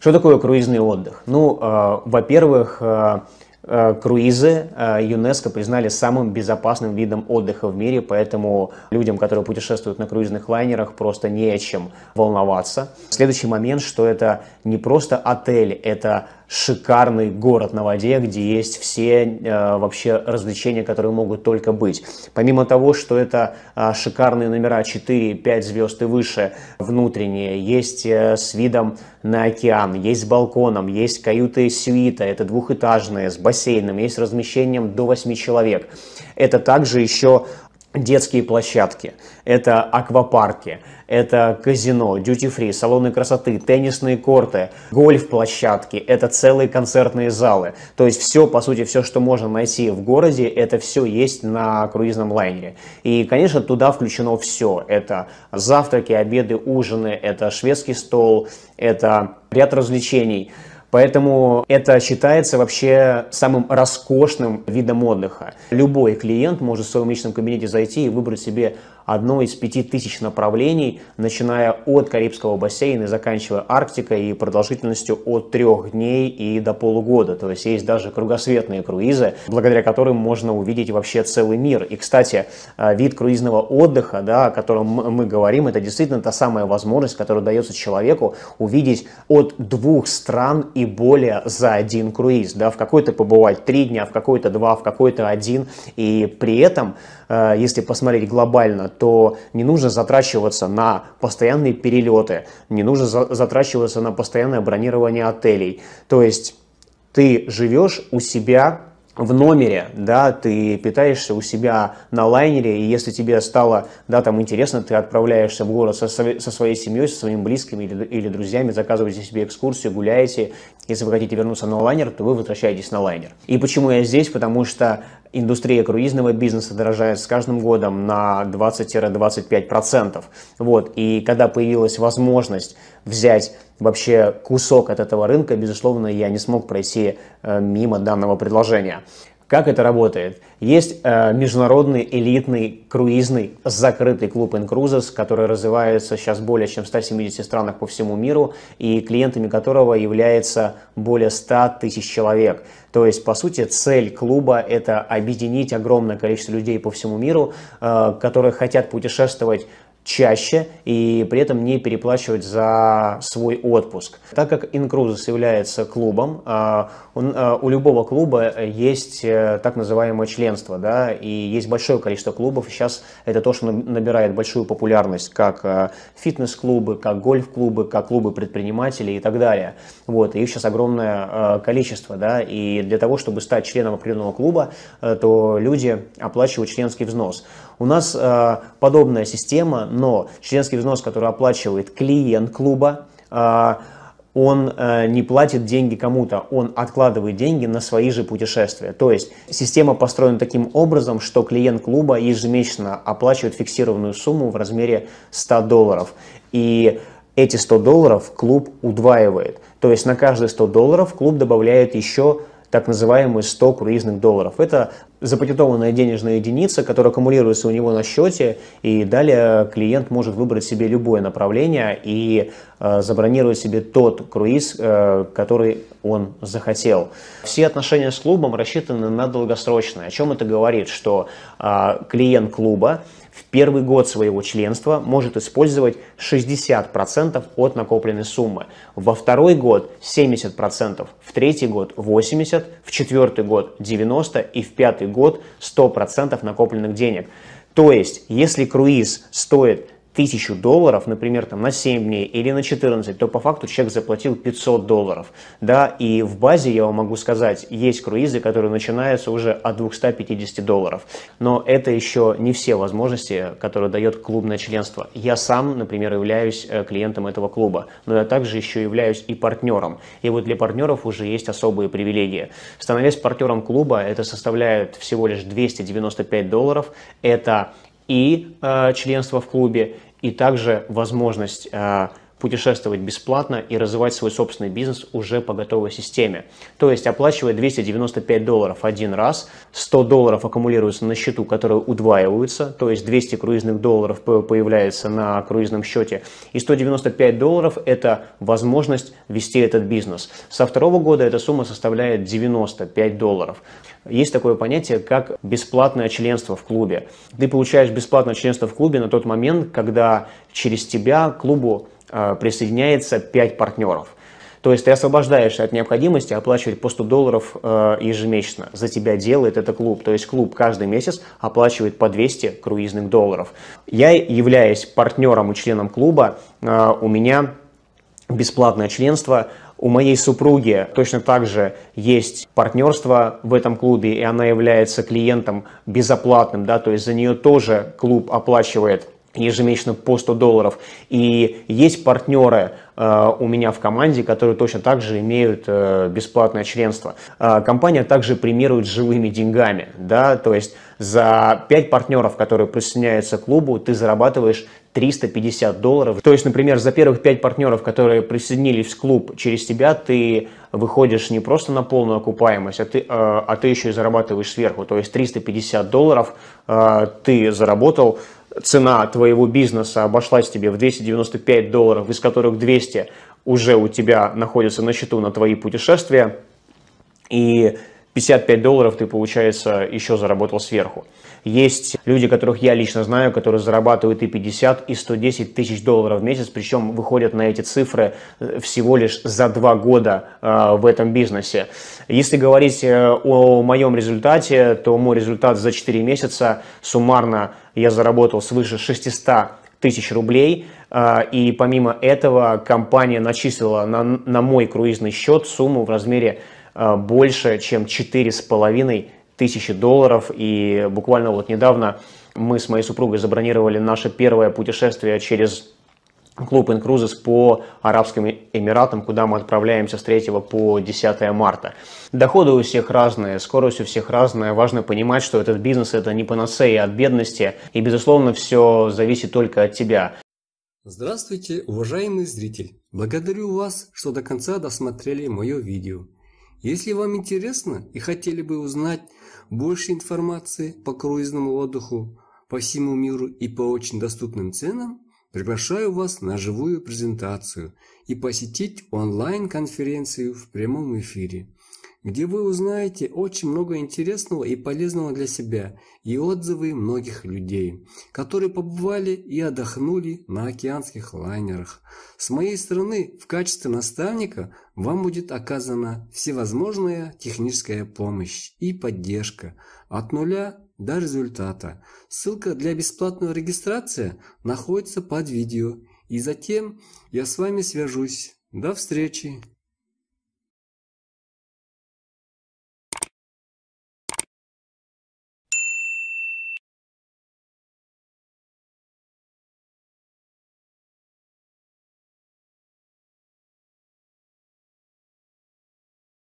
Что такое круизный отдых? Ну, э, во-первых, э, э круизы э, ЮНЕСКО признали самым безопасным видом отдыха в мире, поэтому людям, которые путешествуют на круизных лайнерах, просто не о чем волноваться. Следующий момент, что это не просто отель, это шикарный город на воде, где есть все э, вообще развлечения, которые могут только быть. Помимо того, что это э, шикарные номера 4, 5 звезд и выше внутренние, есть э, с видом на океан, есть с балконом, есть каюты сюита, это двухэтажные, с бассейном, есть размещением до 8 человек. Это также еще детские площадки, это аквапарки, это казино, дьюти-фри, салоны красоты, теннисные корты, гольф-площадки, это целые концертные залы. То есть все, по сути, все, что можно найти в городе, это все есть на круизном лайнере. И, конечно, туда включено все. Это завтраки, обеды, ужины, это шведский стол, это ряд развлечений – Поэтому это считается вообще самым роскошным видом отдыха. Любой клиент может в своем личном кабинете зайти и выбрать себе одно из пяти тысяч направлений, начиная от Карибского бассейна и заканчивая Арктикой и продолжительностью от трех дней и до полугода. То есть есть даже кругосветные круизы, благодаря которым можно увидеть вообще целый мир. И, кстати, а, вид круизного отдыха, да, о котором мы говорим, это действительно та самая возможность, которая дается человеку увидеть от двух стран и более за один круиз. Да, в какой-то побывать три дня, в какой-то два, в какой-то один. И при этом Э, если посмотреть глобально, то не нужно затрачиваться на постоянные перелеты, не нужно затрачиваться на постоянное бронирование отелей. То есть ты живешь у себя в номере, да, ты питаешься у себя на лайнере, и если тебе стало, да, там интересно, ты отправляешься в город со, со своей семьей, со своими близкими или, или друзьями, заказываете себе экскурсию, гуляете. Если вы хотите вернуться на лайнер, то вы возвращаетесь на лайнер. И почему я здесь? Потому что индустрия круизного бизнеса дорожает с каждым годом на 20-25%. Вот. И когда появилась возможность взять вообще кусок от этого рынка, безусловно, я не смог пройти э, мимо данного предложения. Как это работает? Есть э, международный элитный круизный закрытый клуб Incruises, который развивается сейчас более чем в 170 странах по всему миру, и клиентами которого является более 100 тысяч человек. То есть, по сути, цель клуба – это объединить огромное количество людей по всему миру, э, которые хотят путешествовать чаще и при этом не переплачивать за свой отпуск. Так как Incruises является клубом, а, а, у любого клуба есть э, так называемое членство, да, и есть большое количество клубов. Сейчас это то, что набирает большую популярность, как а, фитнес-клубы, как гольф-клубы, как клубы предпринимателей и так далее. Вот, их сейчас огромное количество, да, и для того, чтобы стать членом определенного клуба, э, то люди оплачивают членский взнос. У нас подобная система, но членский взнос, который оплачивает клиент клуба, а, он э, не платит деньги кому-то, он откладывает деньги на свои же путешествия. То есть система построена таким образом, что клиент клуба ежемесячно оплачивает фиксированную сумму в размере 100 долларов. И эти 100 долларов клуб удваивает. То есть на каждые 100 долларов клуб добавляет еще так называемые 100 круизных долларов. Это запатентованная денежная единица, которая аккумулируется у него на счете, и далее клиент может выбрать себе любое направление и э, забронировать себе тот круиз, э, который он захотел. Все отношения с клубом рассчитаны на долгосрочные. О чем это говорит? Что э, клиент клуба в первый год своего членства может использовать 60% от накопленной суммы, во второй год 70%, в третий год 80%, в четвертый год 90% и в пятый год 100% накопленных денег. То есть, если круиз стоит тысячу долларов, например, там, на 7 дней или на 14, то по факту человек заплатил 500 долларов. Да, и в базе, я вам могу сказать, есть круизы, которые начинаются уже от 250 долларов. Но это еще не все возможности, которые дает клубное членство. Я сам, например, являюсь э, клиентом этого клуба, но я также еще являюсь и партнером. И вот для партнеров уже есть особые привилегии. Становясь партнером клуба, это составляет всего лишь 295 долларов. Это и э, членство в клубе, и также возможность э, путешествовать бесплатно и развивать свой собственный бизнес уже по готовой системе. То есть оплачивая 295 долларов один раз, 100 долларов аккумулируются на счету, которые удваиваются, то есть 200 круизных долларов появляется на круизном счете, и 195 долларов – это возможность вести этот бизнес. Со второго года эта сумма составляет 95 долларов. Есть такое понятие, как бесплатное членство в клубе. Ты получаешь бесплатное членство в клубе на тот момент, когда через тебя клубу Э, присоединяется 5 партнеров. То есть ты освобождаешься от необходимости оплачивать по 100 долларов э, ежемесячно. За тебя делает это клуб. То есть клуб каждый месяц оплачивает по 200 круизных долларов. Я, являясь партнером и членом клуба, э, у меня бесплатное членство. У моей супруги точно так же есть партнерство в этом клубе, и она является клиентом безоплатным, да, то есть за нее тоже клуб оплачивает ежемесячно по 100 долларов. И есть партнеры э, у меня в команде, которые точно так же имеют э, бесплатное членство. Э, компания также примирует живыми деньгами, да, то есть за 5 партнеров, которые присоединяются к клубу, ты зарабатываешь 350 долларов. То есть, например, за первых 5 партнеров, которые присоединились в клуб через тебя, ты выходишь не просто на полную окупаемость, а ты, э, а ты еще и зарабатываешь сверху. То есть 350 долларов э, ты заработал, цена твоего бизнеса обошлась тебе в 295 долларов, из которых 200 уже у тебя находится на счету на твои путешествия. И 55 долларов ты, получается, еще заработал сверху. Есть люди, которых я лично знаю, которые зарабатывают и 50, и 110 тысяч долларов в месяц, причем выходят на эти цифры э, всего лишь за два года э, в этом бизнесе. Если говорить э, о моем результате, то мой результат за 4 месяца суммарно я заработал свыше 600 тысяч рублей. Э, и помимо этого компания начислила на, на мой круизный счет сумму в размере Э, больше, чем 4,5 тысячи долларов. И буквально вот недавно мы с моей супругой забронировали наше первое путешествие через клуб Инкрузес по Арабским Эмиратам, куда мы отправляемся с 3 по 10 марта. Доходы у всех разные, скорость у всех разная. Важно понимать, что этот бизнес – это не панацея от бедности, и, безусловно, все зависит только от тебя. Здравствуйте, уважаемый зритель! Благодарю вас, что до конца досмотрели мое видео. Если вам интересно и хотели бы узнать больше информации по круизному отдыху по всему миру и по очень доступным ценам, приглашаю вас на живую презентацию и посетить онлайн-конференцию в прямом эфире где вы узнаете очень много интересного и полезного для себя и отзывы многих людей, которые побывали и отдохнули на океанских лайнерах. С моей стороны, в качестве наставника вам будет оказана всевозможная техническая помощь и поддержка от нуля до результата. Ссылка для бесплатной регистрации находится под видео, и затем я с вами свяжусь. До встречи!